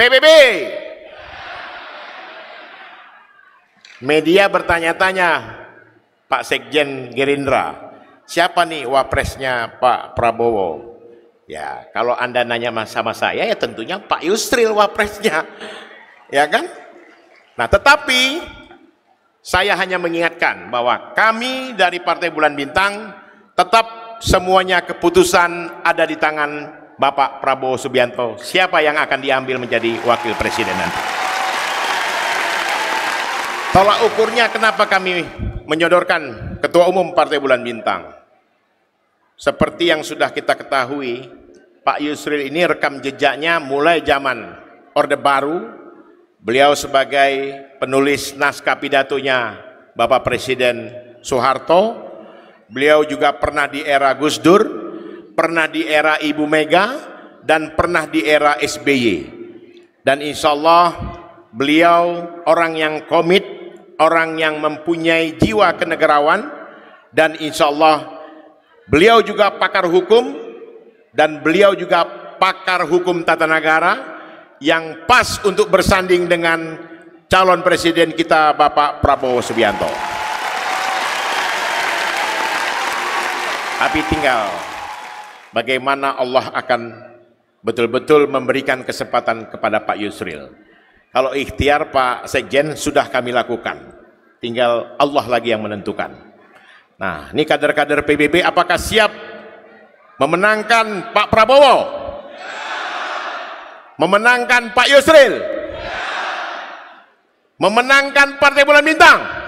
PBB. Media bertanya-tanya, Pak Sekjen Gerindra, siapa nih wapresnya Pak Prabowo? Ya, kalau Anda nanya sama saya, ya tentunya Pak Yusril wapresnya. Ya kan? Nah, tetapi saya hanya mengingatkan bahwa kami dari Partai Bulan Bintang tetap semuanya keputusan ada di tangan Bapak Prabowo Subianto siapa yang akan diambil menjadi wakil presiden nanti. Tolak ukurnya kenapa kami menyodorkan Ketua Umum Partai Bulan Bintang. Seperti yang sudah kita ketahui, Pak Yusril ini rekam jejaknya mulai zaman Orde Baru, beliau sebagai penulis naskah pidatonya Bapak Presiden Soeharto, beliau juga pernah di era Gus Dur, pernah di era Ibu Mega dan pernah di era SBY. Dan insya Allah beliau orang yang komit, orang yang mempunyai jiwa kenegarawan dan insya Allah beliau juga pakar hukum dan beliau juga pakar hukum tata negara yang pas untuk bersanding dengan calon presiden kita Bapak Prabowo Subianto. Tapi tinggal bagaimana Allah akan betul-betul memberikan kesempatan kepada Pak Yusril. Kalau ikhtiar Pak Sekjen sudah kami lakukan, tinggal Allah lagi yang menentukan. Nah, ini kader-kader PBB apakah siap memenangkan Pak Prabowo? Memenangkan Pak Yusril? Memenangkan Partai Bulan Bintang?